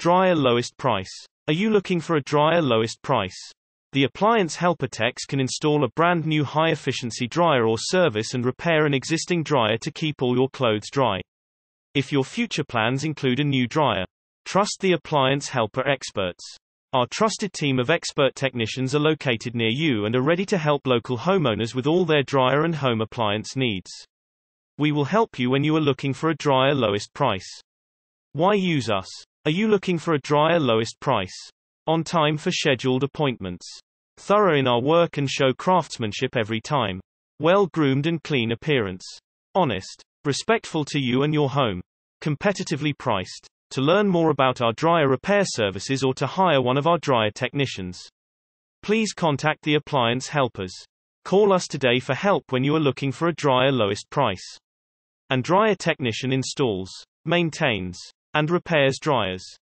Dryer lowest price. Are you looking for a dryer lowest price? The appliance Helpertex can install a brand new high efficiency dryer or service and repair an existing dryer to keep all your clothes dry. If your future plans include a new dryer, trust the appliance helper experts. Our trusted team of expert technicians are located near you and are ready to help local homeowners with all their dryer and home appliance needs. We will help you when you are looking for a dryer lowest price. Why use us? Are you looking for a dryer lowest price? On time for scheduled appointments. Thorough in our work and show craftsmanship every time. Well groomed and clean appearance. Honest. Respectful to you and your home. Competitively priced. To learn more about our dryer repair services or to hire one of our dryer technicians, please contact the appliance helpers. Call us today for help when you are looking for a dryer lowest price. And dryer technician installs, maintains, and repairs dryers.